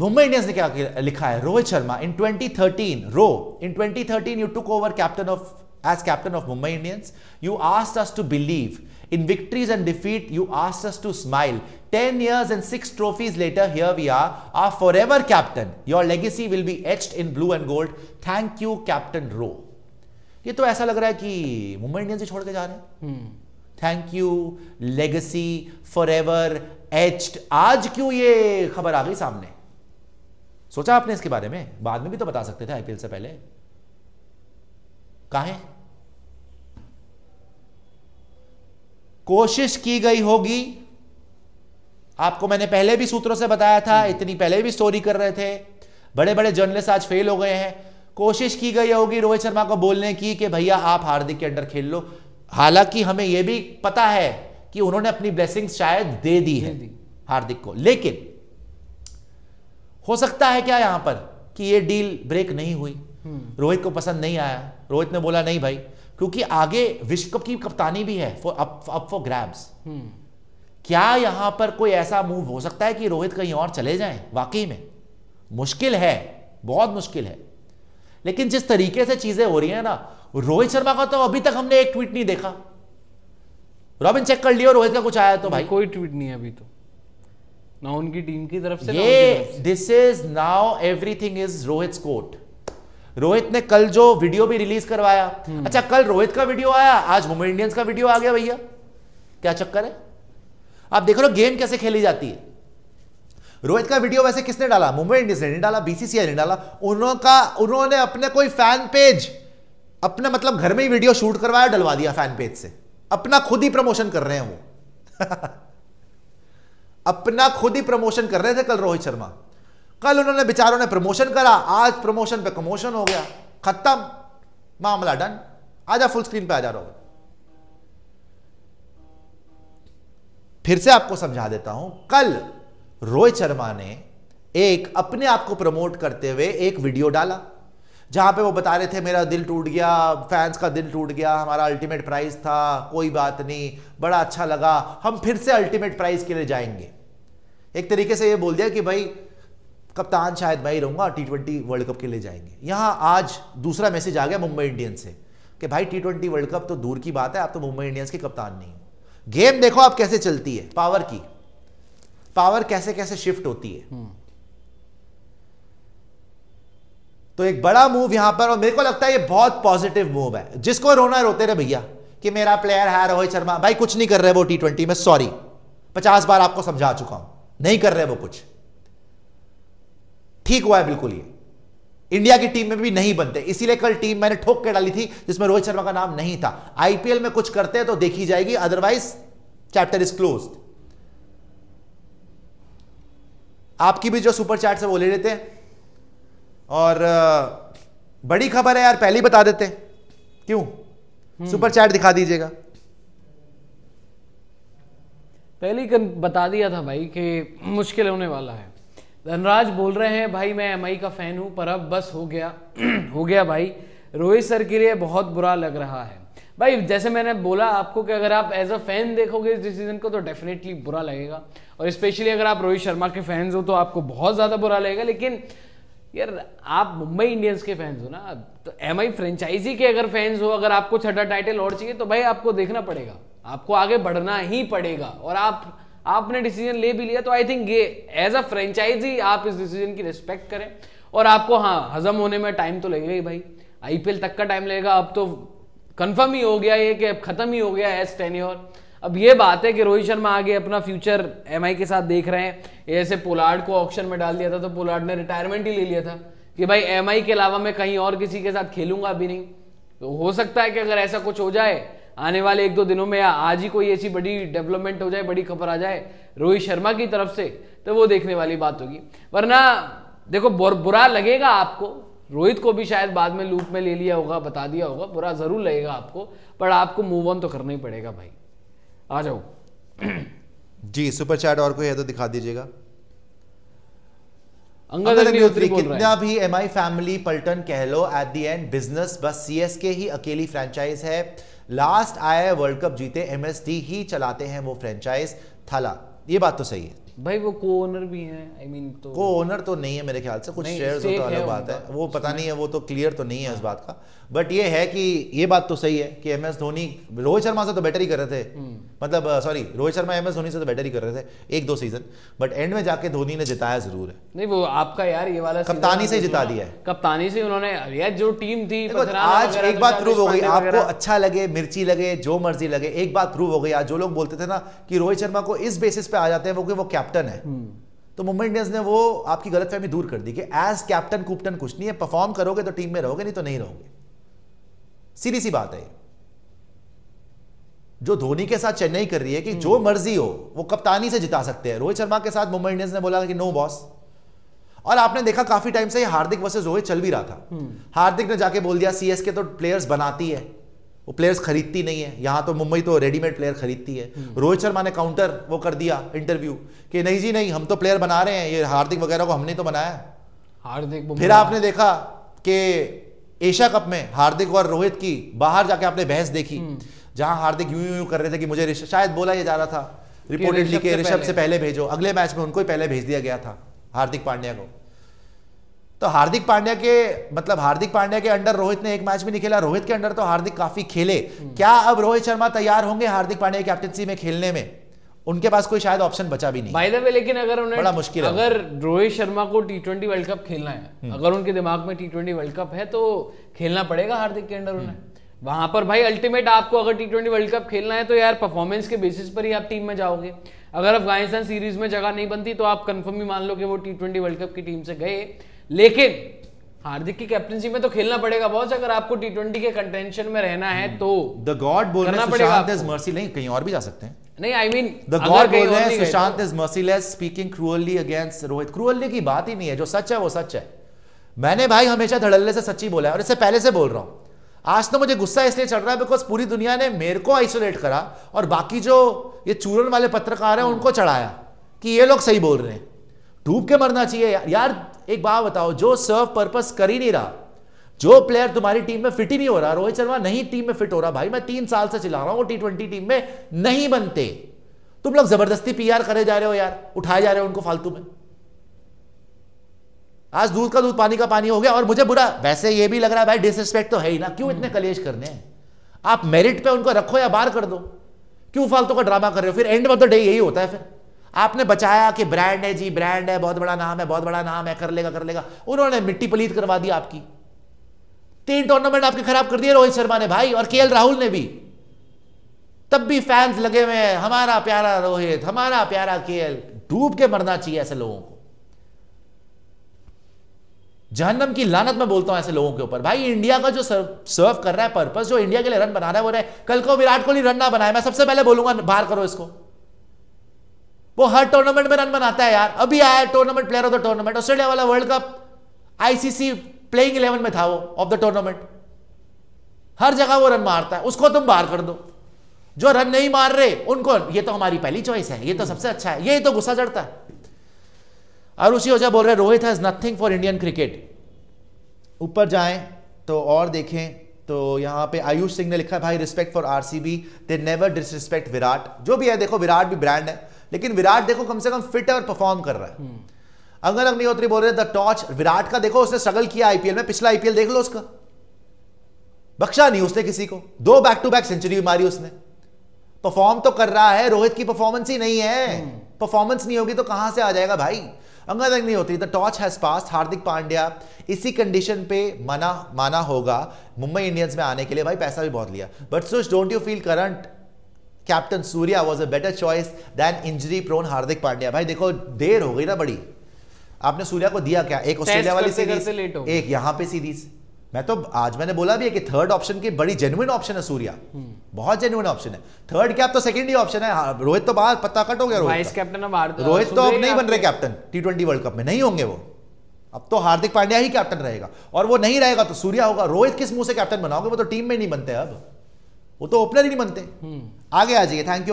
Mumbai Indians ने क्या लिखा है Rohit Sharma in 2013 Ro in 2013 you took over captain of as captain of Mumbai Indians you asked us to believe in victories and defeat you asked us to smile ten years and six trophies later here we are are forever captain your legacy will be etch in blue and gold thank you captain Ro ये तो ऐसा लग रहा है कि Mumbai Indians ही छोड़ के जा रहे हैं thank you legacy forever etched आज क्यों ये खबर आ गई सामने hmm. सोचा आपने इसके बारे में बाद में भी तो बता सकते थे आईपीएल से पहले कहा कोशिश की गई होगी आपको मैंने पहले भी सूत्रों से बताया था हम्म। इतनी पहले भी स्टोरी कर रहे थे बड़े बड़े जर्नलिस्ट आज फेल हो गए हैं कोशिश की गई होगी रोहित शर्मा को बोलने की कि भैया आप हार्दिक के अंडर खेल लो हालांकि हमें यह भी पता है कि उन्होंने अपनी ब्लेसिंग शायद दे दी है हार्दिक को लेकिन हो सकता है क्या यहां पर कि ये डील ब्रेक नहीं हुई हम्म। रोहित को पसंद नहीं आया रोहित ने बोला नहीं भाई क्योंकि आगे विश्व कप की कप्तानी भी है फॉर अप फॉर ग्रैब्स क्या यहां पर कोई ऐसा मूव हो सकता है कि रोहित कहीं और चले जाए वाकई में मुश्किल है बहुत मुश्किल है लेकिन जिस तरीके से चीजें हो रही है ना रोहित शर्मा का तो अभी तक हमने एक ट्वीट नहीं देखा रॉबिन चेक कर लियो रोहित का कुछ आया तो भाई कोई ट्वीट नहीं है अभी तो ना उनकी टीम की तरफ से ये this is now everything is Rohit quote Rohit ने कल जो वीडियो भी रिलीज करवाया हम्म। अच्छा कल रोहित का वीडियो आया आज मुंबई इंडियंस का वीडियो आ गया भैया क्या चक्कर है आप देख रहे हो गेम कैसे खेली जाती है रोहित का वीडियो वैसे किसने डाला मुंबई इंडियंस ने नहीं डाला बीसीसीआई ने डाला उन्होंने उन्होंने अपने कोई फैन पेज अपने मतलब घर में ही वीडियो शूट करवाया डलवा दिया फैन पेज से अपना खुद ही प्रमोशन कर रहे हैं वो अपना खुद ही प्रमोशन कर रहे थे कल रोहित शर्मा कल उन्होंने बेचारों ने प्रमोशन करा आज प्रमोशन पे कमोशन हो गया खत्म मामला डन आजा फुल स्क्रीन पे जा रोहित फिर से आपको समझा देता हूं कल रोहित शर्मा ने एक अपने आप को प्रमोट करते हुए एक वीडियो डाला जहाँ पे वो बता रहे थे मेरा दिल टूट गया फैंस का दिल टूट गया हमारा अल्टीमेट प्राइज था कोई बात नहीं बड़ा अच्छा लगा हम फिर से अल्टीमेट प्राइज के लिए जाएंगे एक तरीके से ये बोल दिया कि भाई कप्तान शायद मैं ही रहूँगा टी ट्वेंटी वर्ल्ड कप के लिए जाएंगे यहाँ आज दूसरा मैसेज आ गया मुंबई इंडियंस से कि भाई टी ट्वेंटी वर्ल्ड कप तो दूर की बात है आप तो मुंबई इंडियंस के कप्तान नहीं हो गेम देखो आप कैसे चलती है पावर की पावर कैसे कैसे शिफ्ट होती है हम्म। तो एक बड़ा मूव यहां पर और मेरे को लगता है ये बहुत पॉजिटिव मूव है जिसको रोना रोते रहे भैया कि मेरा प्लेयर है रोहित शर्मा भाई कुछ नहीं कर रहे वो टी ट्वेंटी में सॉरी पचास बार आपको समझा चुका हूं नहीं कर रहे वो कुछ ठीक हुआ है बिल्कुल ये इंडिया की टीम में भी नहीं बनते इसीलिए कल टीम मैंने ठोक के डाली थी जिसमें रोहित शर्मा का नाम नहीं था आईपीएल में कुछ करते हैं तो देखी जाएगी अदरवाइज चैप्टर इज क्लोज आपकी भी जो सुपर चैट है वो ले लेते हैं और बड़ी खबर है यार पहले ही बता देते क्यों हम्म। सुपर चैट दिखा दीजिएगा पहले ही बता दिया था भाई कि मुश्किल होने वाला है धनराज बोल रहे हैं भाई मैं एम का फ़ैन हूं पर अब बस हो गया हो गया भाई रोहित सर के लिए बहुत बुरा लग रहा है भाई जैसे मैंने बोला आपको कि अगर आप एज अ फैन देखोगे इस डिसीजन को तो डेफिनेटली बुरा लगेगा और स्पेशली अगर आप रोहित शर्मा के फैंस हो तो आपको बहुत ज़्यादा बुरा लगेगा लेकिन यार आप मुंबई इंडियंस के फैंस हो ना तो एम आई फ्रेंचाइजी के अगर फैंस हो अगर आपको छठा टाइटल और चाहिए तो भाई आपको देखना पड़ेगा आपको आगे बढ़ना ही पड़ेगा और आप आपने डिसीजन ले भी लिया तो आई थिंक ये एज अ फ्रेंचाइजी आप इस डिसीजन की रिस्पेक्ट करें और आपको हाँ हजम होने में टाइम तो लगेगा ही भाई आईपीएल तक का टाइम लगेगा अब तो कंफर्म ही हो गया ये कि अब खत्म ही हो गया एज टेन्योर अब ये बात है कि रोहित शर्मा आगे अपना फ्यूचर एम के साथ देख रहे हैं ऐसे पोलार्ड को ऑप्शन में डाल दिया था तो पोलार्ड ने रिटायरमेंट ही ले लिया था कि भाई एम के अलावा मैं कहीं और किसी के साथ खेलूंगा अभी नहीं तो हो सकता है कि अगर ऐसा कुछ हो जाए आने वाले एक दो दिनों में या आज ही कोई ऐसी बड़ी डेवलपमेंट हो जाए बड़ी खबर आ जाए रोहित शर्मा की तरफ से तो वो देखने वाली बात होगी वरना देखो बुरा लगेगा आपको रोहित को भी शायद बाद में लूप में ले लिया होगा बता दिया होगा बुरा जरूर लगेगा आपको पर आपको मूव ऑन तो करना ही पड़ेगा भाई आ जाओ जी सुपर चैट और कोई है तो दिखा दीजिएगा अंगद अग्निहोत्री कितना भी एम आई फैमिली पल्टन कह लो एट दी एंड बिजनेस बस सी एस के ही अकेली फ्रेंचाइज है लास्ट आए वर्ल्ड कप जीते एम एस डी ही चलाते हैं वो फ्रेंचाइज थला ये बात तो सही है भाई वो को ओनर भी हैं आई I मीन mean, तो को ओनर तो नहीं है मेरे ख्याल से कुछ शेयर्स तो अलग बात है वो पता नहीं है वो तो क्लियर तो नहीं है इस हाँ। बात का बट ये है कि ये बात तो सही है कि एम एस धोनी रोहित शर्मा से तो बेटर ही कर रहे थे हम्म। मतलब sorry uh, Rohit Sharma M S Dhoni से तो बेटर ही कर रहे थे एक दो सीजन बट एंड में जाके धोनी ने जिताया जरूर है नहीं वो आपका यार ये वाला कप्तानी से जिता दिया है कप्तानी से उन्होंने यार जो टीम थी आज एक बात प्रूव तो हो गई आपको अच्छा लगे मिर्ची लगे जो मर्जी लगे एक बात प्रूव हो गई आज जो लोग बोलते थे ना कि रोहित शर्मा को इस बेसिस पे आ जाते हैं वो कि वो कैप्टन है हम्म। तो मुंबई इंडियंस ने वो आपकी गलतफहमी दूर कर दी कि एज कैप्टन कुप्टन कुछ नहीं है परफॉर्म करोगे तो टीम में रहोगे नहीं तो नहीं रहोगे सीधी सी बात है जो धोनी के साथ चेन्नई कर रही है कि जो मर्जी हो वो कप्तानी से जिता सकते हैं रोहित शर्मा के साथ मुंबई इंडियंस ने बोला कि नो बॉस और आपने देखा काफी टाइम से हार्दिक वर्सेज रोहित चल भी रहा था हम्म। हार्दिक ने जाके बोल दिया सीएसके तो प्लेयर्स बनाती है वो प्लेयर्स खरीदती नहीं है यहां तो मुंबई तो रेडीमेड प्लेयर खरीदती है हम्म। रोहित शर्मा ने काउंटर वो कर दिया इंटरव्यू कि नहीं जी नहीं हम तो प्लेयर बना रहे हैं ये हार्दिक वगैरह को हमने तो बनाया हार्दिक फिर आपने देखा कि एशिया कप में हार्दिक और रोहित की बाहर जाके आपने बहस देखी हम्म। जहां हार्दिक यूं यूं कर रहे थे कि मुझे शायद बोला ये जा रहा था रिपोर्टेडली के ऋषभ से पहले भेजो अगले मैच में उनको ही पहले भेज दिया गया था हार्दिक पांड्या को तो हार्दिक पांड्या के मतलब हार्दिक पांड्या के अंडर रोहित ने एक मैच भी नहीं खेला रोहित के अंडर तो हार्दिक काफी खेले हम्म। क्या अब रोहित शर्मा तैयार होंगे हार्दिक पांड्या की कैप्टनसी में खेलने में उनके पास कोई शायद ऑप्शन बचा भी नहीं बाय द वे लेकिन अगर उन्हें बड़ा मुश्किल अगर रोहित शर्मा को टी ट्वेंटी वर्ल्ड कप खेलना है हम्म। अगर उनके दिमाग में टी ट्वेंटी वर्ल्ड कप है तो खेलना पड़ेगा हार्दिक के अंडर उन्हें हम्म। वहां पर भाई अल्टीमेट आपको अगर टी ट्वेंटी वर्ल्ड कप खेलना है तो यार परफॉर्मेंस के बेसिस पर ही आप टीम में जाओगे अगर अफगानिस्तान सीरीज में जगह नहीं बनती तो आप कंफर्म ही मान लो कि वो टी ट्वेंटी वर्ल्ड कप की टीम से गए लेकिन हार्दिक की कैप्टनशिप में तो खेलना पड़ेगा बहुत अगर आपको टी ट्वेंटी के कंटेंशन में रहना है हम्म। तो द गॉड बोलना पड़ेगा मर्सी नहीं कहीं और भी जा सकते हैं नहीं आई मीन द गॉड बोल रहे हैं Sushant is merciless speaking cruelly against Rohit cruelly की बात ही नहीं है जो सच है वो सच है मैंने भाई हमेशा धड़ल्ले से सच्ची बोला है और इससे पहले से बोल रहा हूं आज तो मुझे गुस्सा इसलिए चढ़ रहा है बिकॉज पूरी दुनिया ने मेरे को आइसोलेट करा और बाकी जो ये चूरन वाले पत्रकार हैं उनको चढ़ाया कि ये लोग सही बोल रहे हैं डूब के मरना चाहिए यार, एक बात बताओ जो सर्व पर्पस कर ही नहीं रहा जो प्लेयर तुम्हारी टीम में फिट ही नहीं हो रहा रोहित शर्मा नहीं टीम में फिट हो रहा भाई मैं तीन साल से चिल्ला रहा हूं वो टी ट्वेंटी टीम में नहीं बनते तुम लोग जबरदस्ती पीआर करे जा रहे हो यार उठाए जा रहे हो उनको फालतू में आज दूध का दूध पानी का पानी हो गया और मुझे बुरा वैसे ये भी लग रहा है भाई डिसरिस्पेक्ट तो है ही ना क्यों इतने हम्म। कलेश करने हैं आप मेरिट पे उनको रखो या बार कर दो क्यों फालतू का ड्रामा कर रहे हो फिर एंड ऑफ द डे यही होता है फिर आपने बचाया कि ब्रांड है जी ब्रांड है बहुत बड़ा नाम है बहुत बड़ा नाम है कर लेगा कर लेगा उन्होंने मिट्टी पलीत करवा दी आपकी तीन टूर्नामेंट आपके खराब कर दिए रोहित शर्मा ने भाई और के राहुल ने भी तब भी फैंस लगे हुए हैं हमारा प्यारा रोहित हमारा प्यारा के डूब के मरना चाहिए ऐसे लोगों को जहन्नम की लानत में बोलता हूं ऐसे लोगों के ऊपर भाई इंडिया का जो सर्व सर्व कर रहा है पर्पस जो इंडिया के लिए रन बना रहा है वो रहे कल को विराट कोहली रन ना बनाए मैं सबसे पहले बोलूंगा बाहर करो इसको वो हर टूर्नामेंट में रन बनाता है यार अभी आया tournament player of the tournament Australia वाला world cup ICC playing eleven में था वो ऑफ द टूर्नामेंट हर जगह वो रन मारता है उसको तुम बाहर कर दो जो रन नहीं मार रहे उनको ये तो हमारी पहली चॉइस है ये तो सबसे अच्छा है ये तो गुस्सा चढ़ता है उसी वजह बोल रहे Rohit has nothing for Indian cricket ऊपर जाएं तो और देखें तो यहां पे आयुष सिंह ने लिखा है भाई respect for RCB they never disrespect Virat जो भी है देखो विराट भी ब्रांड है लेकिन विराट देखो कम से कम फिट है और परफॉर्म कर रहा है हम्म। अंगन अग्निहोत्री बोल रहे द टॉर्च विराट का देखो उसने स्ट्रगल किया आईपीएल में पिछला आईपीएल देख लो उसका बख्शा नहीं उसने किसी को दो बैक टू बैक सेंचुरी मारी उसने परफॉर्म तो कर रहा है रोहित की परफॉर्मेंस ही नहीं है परफॉर्मेंस नहीं होगी तो कहां से आ जाएगा भाई अंगद नहीं होती the torch has passed Hardik Pandya इसी कंडीशन पे मना माना होगा मुंबई इंडियंस में आने के लिए भाई पैसा भी बहुत लिया but such don't you feel current captain Surya was a better choice than injury prone Hardik Pandya भाई देखो देर हो गई ना बड़ी आपने सूर्या को दिया क्या एक ऑस्ट्रेलिया वाली सीरीज एक यहाँ पे सीरीज मैं तो आज मैंने बोला भी है कि थर्ड ऑप्शन की बड़ी जेनुअन ऑप्शन है सूर्या हम्म। बहुत जेन्युन ऑप्शन है थर्ड कैप तो सेकंड ही ऑप्शन है हाँ, रोहित तो बाहर पत्ता कट हो गया रोहित कैप्टन रोहित तो अब नहीं बन रहे captain T twenty world cup में नहीं होंगे वो अब तो हार्दिक पांड्या ही कैप्टन रहेगा और वो नहीं रहेगा तो सूर्या होगा रोहित किस मुंह से कैप्टन बनाओगे वो तो टीम में नहीं बनते अब वो तो ओपनर ही नहीं बनते हम्म। आगे आ जाइए थैंक यू